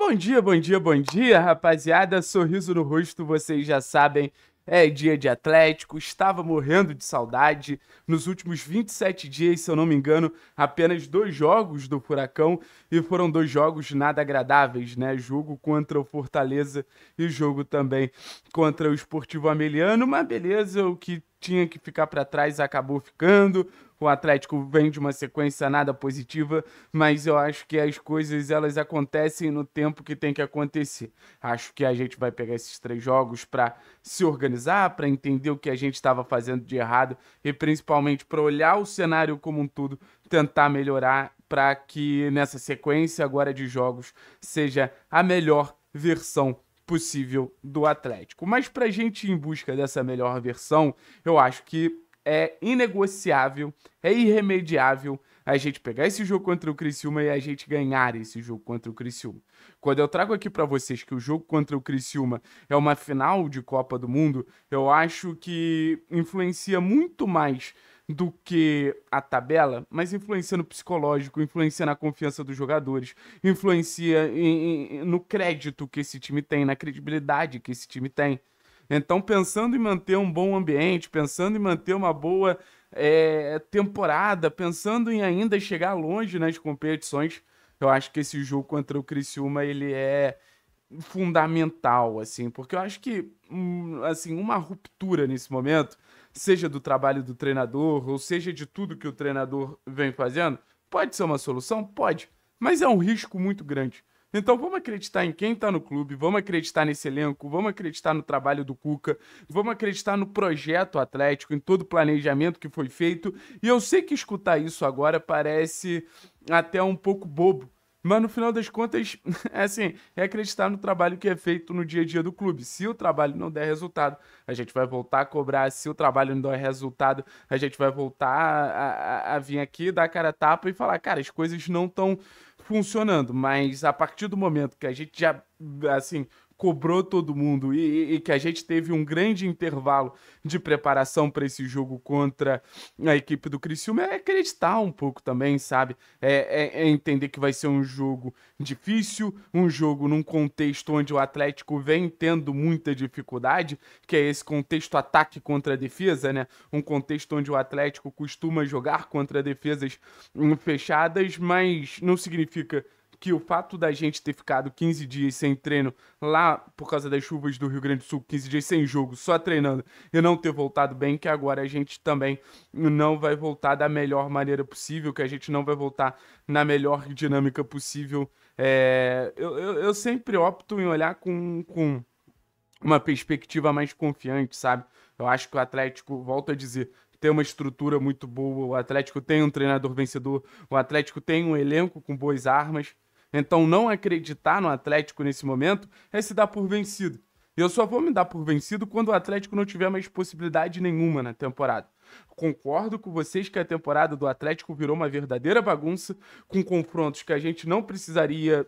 Bom dia, bom dia, bom dia, rapaziada. Sorriso no rosto, vocês já sabem. É dia de Atlético, estava morrendo de saudade. Nos últimos 27 dias, se eu não me engano, apenas dois jogos do Furacão e foram dois jogos nada agradáveis, né? Jogo contra o Fortaleza e jogo também contra o Esportivo Ameliano, mas beleza, o que tinha que ficar para trás, acabou ficando. O Atlético vem de uma sequência nada positiva, mas eu acho que as coisas elas acontecem no tempo que tem que acontecer. Acho que a gente vai pegar esses três jogos para se organizar, para entender o que a gente estava fazendo de errado e principalmente para olhar o cenário como um todo, tentar melhorar para que nessa sequência agora de jogos seja a melhor versão possível do Atlético. Mas para a gente ir em busca dessa melhor versão, eu acho que é inegociável, é irremediável a gente pegar esse jogo contra o Criciúma e a gente ganhar esse jogo contra o Criciúma. Quando eu trago aqui para vocês que o jogo contra o Criciúma é uma final de Copa do Mundo, eu acho que influencia muito mais do que a tabela, mas influencia no psicológico, influencia na confiança dos jogadores, influencia em, em, no crédito que esse time tem, na credibilidade que esse time tem. Então, pensando em manter um bom ambiente, pensando em manter uma boa é, temporada, pensando em ainda chegar longe nas competições, eu acho que esse jogo contra o Criciúma ele é fundamental, assim, porque eu acho que hum, assim uma ruptura nesse momento seja do trabalho do treinador, ou seja de tudo que o treinador vem fazendo, pode ser uma solução? Pode, mas é um risco muito grande. Então vamos acreditar em quem está no clube, vamos acreditar nesse elenco, vamos acreditar no trabalho do Cuca, vamos acreditar no projeto Atlético, em todo o planejamento que foi feito. E eu sei que escutar isso agora parece até um pouco bobo, mas no final das contas, é assim, é acreditar no trabalho que é feito no dia a dia do clube. Se o trabalho não der resultado, a gente vai voltar a cobrar. Se o trabalho não der resultado, a gente vai voltar a, a, a vir aqui, dar a cara a tapa e falar, cara, as coisas não estão funcionando. Mas a partir do momento que a gente já, assim, cobrou todo mundo e, e que a gente teve um grande intervalo de preparação para esse jogo contra a equipe do Criciúma é acreditar um pouco também, sabe? É, é, é entender que vai ser um jogo difícil, um jogo num contexto onde o Atlético vem tendo muita dificuldade, que é esse contexto ataque contra defesa, né? Um contexto onde o Atlético costuma jogar contra defesas hum, fechadas, mas não significa que o fato da gente ter ficado 15 dias sem treino lá por causa das chuvas do Rio Grande do Sul, 15 dias sem jogo, só treinando e não ter voltado bem, que agora a gente também não vai voltar da melhor maneira possível, que a gente não vai voltar na melhor dinâmica possível. É, eu, eu, eu sempre opto em olhar com, com uma perspectiva mais confiante, sabe? Eu acho que o Atlético, volto a dizer, tem uma estrutura muito boa, o Atlético tem um treinador vencedor, o Atlético tem um elenco com boas armas. Então, não acreditar no Atlético nesse momento é se dar por vencido. E eu só vou me dar por vencido quando o Atlético não tiver mais possibilidade nenhuma na temporada. Concordo com vocês que a temporada do Atlético virou uma verdadeira bagunça, com confrontos que a gente não precisaria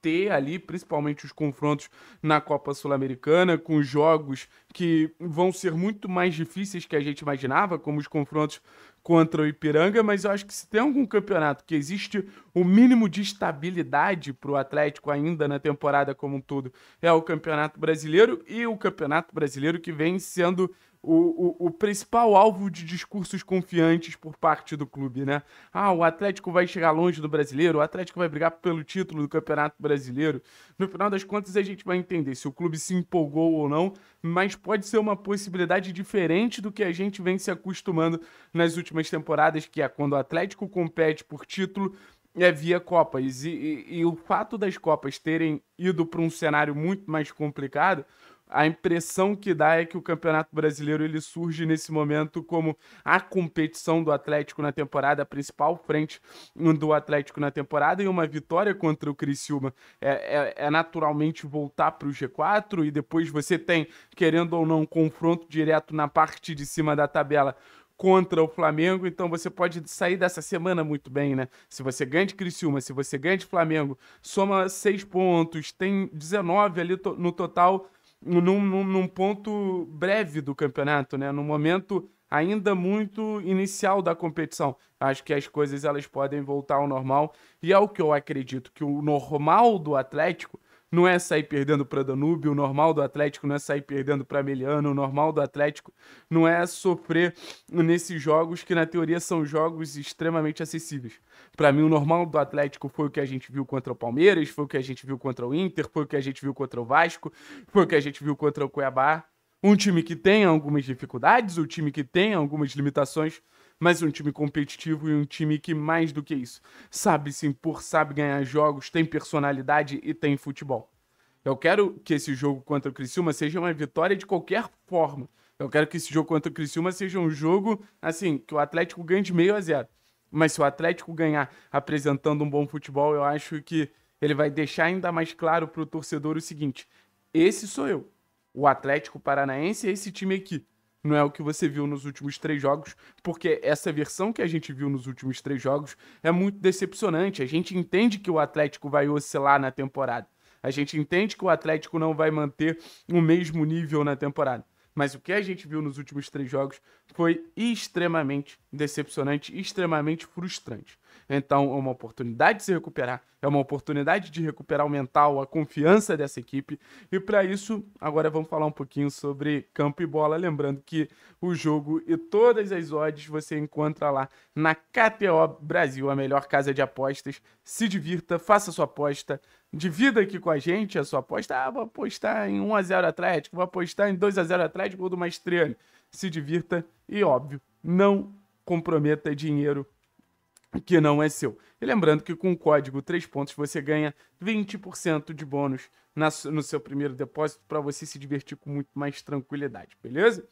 ter ali, principalmente os confrontos na Copa Sul-Americana, com jogos que vão ser muito mais difíceis que a gente imaginava, como os confrontos contra o Ipiranga, mas eu acho que se tem algum campeonato que existe o mínimo de estabilidade para o Atlético ainda na temporada como um todo, é o Campeonato Brasileiro e o Campeonato Brasileiro que vem sendo o, o, o, principal alvo de discursos confiantes por parte do clube, né? Ah, o Atlético vai chegar longe do brasileiro, o Atlético vai brigar pelo título do Campeonato Brasileiro. No final das contas, a gente vai entender se o clube se empolgou ou não, mas pode ser uma possibilidade diferente do que a gente vem se acostumando nas últimas temporadas, que é quando o Atlético compete por título, é via Copas. E, e, e, o fato das Copas terem ido para um cenário muito mais complicado a impressão que dá é que o Campeonato Brasileiro ele surge nesse momento como a competição do Atlético na temporada, a principal frente do Atlético na temporada, e uma vitória contra o Criciúma é, é, é naturalmente voltar para o G4, e depois você tem, querendo ou não, um confronto direto na parte de cima da tabela contra o Flamengo, então você pode sair dessa semana muito bem, né? Se você ganha de Criciúma, se você ganha de Flamengo, soma seis pontos, tem 19 ali no total num, num, num ponto breve do campeonato, né? Num momento ainda muito inicial da competição. Acho que as coisas elas podem voltar ao normal e é o que eu acredito que o normal do Atlético não é sair perdendo para Danúbio, o normal do Atlético não é sair perdendo para Meliano, o normal do Atlético não é sofrer nesses jogos que na teoria são jogos extremamente acessíveis. Para mim o normal do Atlético foi o que a gente viu contra o Palmeiras, foi o que a gente viu contra o Inter, foi o que a gente viu contra o Vasco, foi o que a gente viu contra o Cuiabá. Um time que tem algumas dificuldades, um time que tem algumas limitações, mas um time competitivo e um time que, mais do que isso, sabe se impor, sabe ganhar jogos, tem personalidade e tem futebol. Eu quero que esse jogo contra o Criciúma seja uma vitória de qualquer forma. Eu quero que esse jogo contra o Criciúma seja um jogo, assim, que o Atlético ganhe de meio a zero. Mas se o Atlético ganhar apresentando um bom futebol, eu acho que ele vai deixar ainda mais claro para o torcedor o seguinte: esse sou eu, o Atlético Paranaense é esse time aqui não é o que você viu nos últimos três jogos, porque essa versão que a gente viu nos últimos três jogos é muito decepcionante. A gente entende que o Atlético vai oscilar na temporada. A gente entende que o Atlético não vai manter o mesmo nível na temporada. Mas o que a gente viu nos últimos três jogos foi extremamente decepcionante, extremamente frustrante. Então, é uma oportunidade de se recuperar, é uma oportunidade de recuperar o mental, a confiança dessa equipe. E para isso, agora vamos falar um pouquinho sobre campo e bola. Lembrando que o jogo e todas as odds você encontra lá na KTO Brasil, a melhor casa de apostas. Se divirta, faça sua aposta. Divida aqui com a gente a sua aposta. Ah, vou apostar em 1x0 Atlético, vou apostar em 2x0 Atlético, gol do Mastriani. Se divirta e, óbvio, não comprometa dinheiro que não é seu. E lembrando que com o código 3 pontos você ganha 20% de bônus na, no seu primeiro depósito para você se divertir com muito mais tranquilidade, beleza?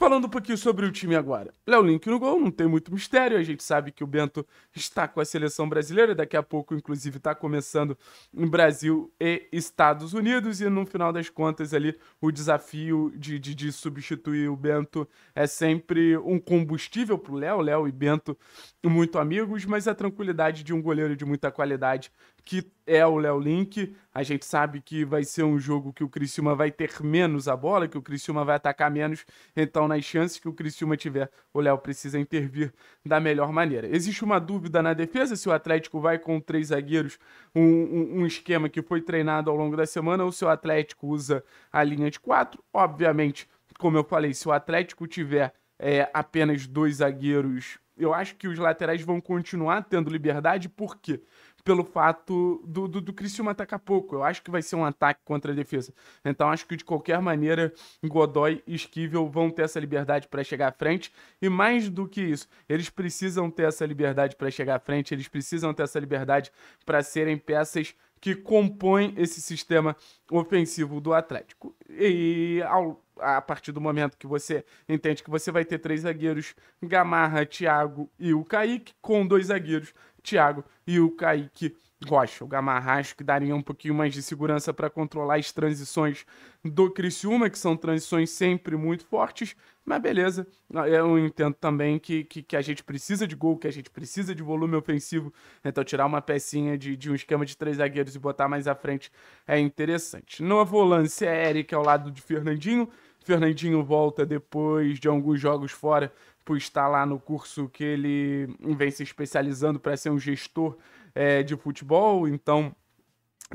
Falando um pouquinho sobre o time agora. Léo Link no gol, não tem muito mistério. A gente sabe que o Bento está com a seleção brasileira. Daqui a pouco, inclusive, está começando em Brasil e Estados Unidos. E no final das contas, ali, o desafio de, de, de substituir o Bento é sempre um combustível para o Léo. Léo e Bento muito amigos, mas a tranquilidade de um goleiro de muita qualidade que é o Léo Link. A gente sabe que vai ser um jogo que o Criciúma vai ter menos a bola, que o Criciúma vai atacar menos. Então, nas chances que o Criciúma tiver, o Léo precisa intervir da melhor maneira. Existe uma dúvida na defesa se o Atlético vai com três zagueiros, um, um, um esquema que foi treinado ao longo da semana, ou se o Atlético usa a linha de quatro. Obviamente, como eu falei, se o Atlético tiver é, apenas dois zagueiros, eu acho que os laterais vão continuar tendo liberdade, por quê? Porque pelo fato do, do, do Criciúma atacar pouco. Eu acho que vai ser um ataque contra a defesa. Então acho que de qualquer maneira, Godoy e Esquivel vão ter essa liberdade para chegar à frente. E mais do que isso, eles precisam ter essa liberdade para chegar à frente, eles precisam ter essa liberdade para serem peças que compõem esse sistema ofensivo do Atlético. E ao, a partir do momento que você entende que você vai ter três zagueiros, Gamarra, Thiago e o Kaique, com dois zagueiros Thiago e o Kaique Rocha. O Gamarracho que daria um pouquinho mais de segurança para controlar as transições do Criciúma, que são transições sempre muito fortes, mas beleza. Eu entendo também que, que, que a gente precisa de gol, que a gente precisa de volume ofensivo, então tirar uma pecinha de, de um esquema de três zagueiros e botar mais à frente é interessante. Novo lance é Eric ao lado de Fernandinho. Fernandinho volta depois de alguns jogos fora, por estar lá no curso que ele vem se especializando para ser um gestor é, de futebol. Então,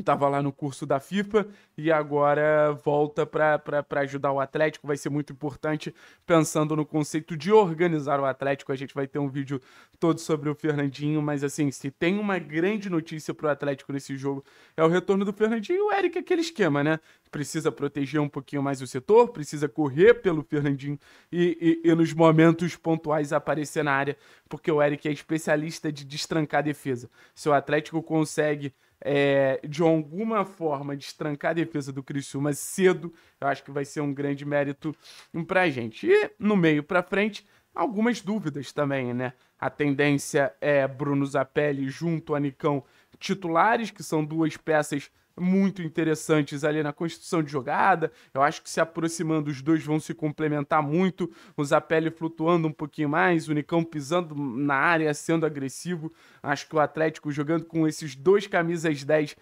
estava lá no curso da FIFA e agora volta para ajudar o Atlético. Vai ser muito importante pensando no conceito de organizar o Atlético. A gente vai ter um vídeo todo sobre o Fernandinho, mas assim, se tem uma grande notícia para o Atlético nesse jogo é o retorno do Fernandinho e o Eric, aquele esquema, né? Precisa proteger um pouquinho mais o setor, precisa correr pelo Fernandinho e, e, e nos momentos pontuais aparecer na área, porque o Eric é especialista de destrancar a defesa. Se o Atlético consegue é, de alguma forma destrancar a defesa do Criciúma cedo, eu acho que vai ser um grande mérito hum, pra gente. E no meio pra frente, algumas dúvidas também, né? A tendência é Bruno Zapelli junto a Nicão titulares, que são duas peças muito interessantes ali na construção de jogada. Eu acho que se aproximando, os dois vão se complementar muito. O Zapelli flutuando um pouquinho mais, o Nicão pisando na área, sendo agressivo. Acho que o Atlético jogando com esses dois camisas 10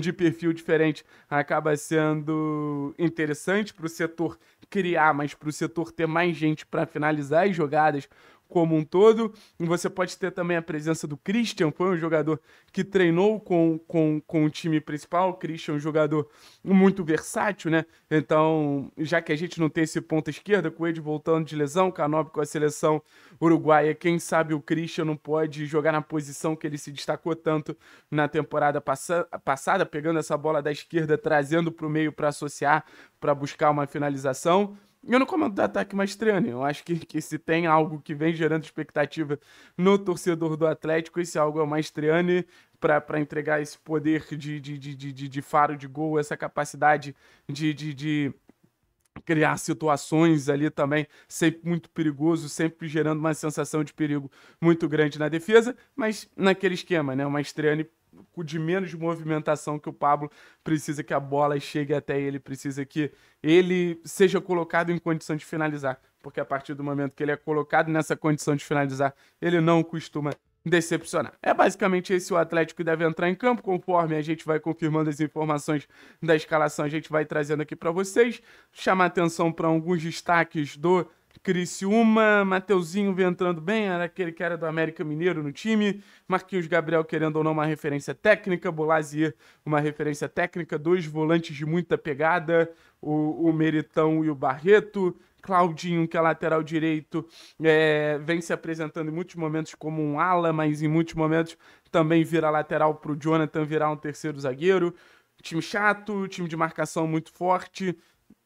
de perfil diferente acaba sendo interessante para o setor criar, mas para o setor ter mais gente para finalizar as jogadas como um todo. Você pode ter também a presença do Christian, foi um jogador que treinou com, com, com o time principal. O Christian é um jogador muito versátil, né? Então, já que a gente não tem esse ponta esquerda, com o Ed voltando de lesão, Canobi com a seleção uruguaia, quem sabe o Christian não pode jogar na posição que ele se destacou tanto na temporada pass passada, pegando essa bola da esquerda, trazendo para o meio para associar, para buscar uma finalização. Eu não comento do ataque maestriano, eu acho que, que se tem algo que vem gerando expectativa no torcedor do Atlético, esse algo é o maestriano para entregar esse poder de, de, de, de, de faro de gol, essa capacidade de, de, de criar situações ali também, sempre muito perigoso, sempre gerando uma sensação de perigo muito grande na defesa, mas naquele esquema, né? O Maestriani o de menos movimentação que o Pablo precisa que a bola chegue até ele, precisa que ele seja colocado em condição de finalizar, porque a partir do momento que ele é colocado nessa condição de finalizar, ele não costuma decepcionar. É basicamente esse o Atlético deve entrar em campo, conforme a gente vai confirmando as informações da escalação, a gente vai trazendo aqui para vocês, chamar atenção para alguns destaques do Criciúma, Mateuzinho vem entrando bem, era aquele que era do América Mineiro no time, Marquinhos Gabriel querendo ou não uma referência técnica, Bolazier uma referência técnica, dois volantes de muita pegada, o, o Meritão e o Barreto, Claudinho, que é lateral direito, é, vem se apresentando em muitos momentos como um ala, mas em muitos momentos também vira lateral para o Jonathan virar um terceiro zagueiro. Time chato, time de marcação muito forte,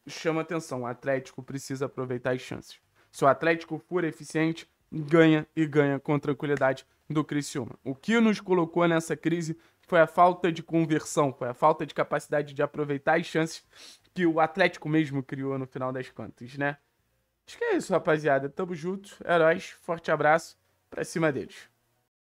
chama atenção. O Atlético precisa aproveitar as chances. Se o Atlético for eficiente, ganha e ganha com tranquilidade do Criciúma. O que nos colocou nessa crise foi a falta de conversão, foi a falta de capacidade de aproveitar as chances que o Atlético mesmo criou no final das contas, né? Acho que é isso, rapaziada. Tamo junto, heróis, forte abraço, pra cima deles.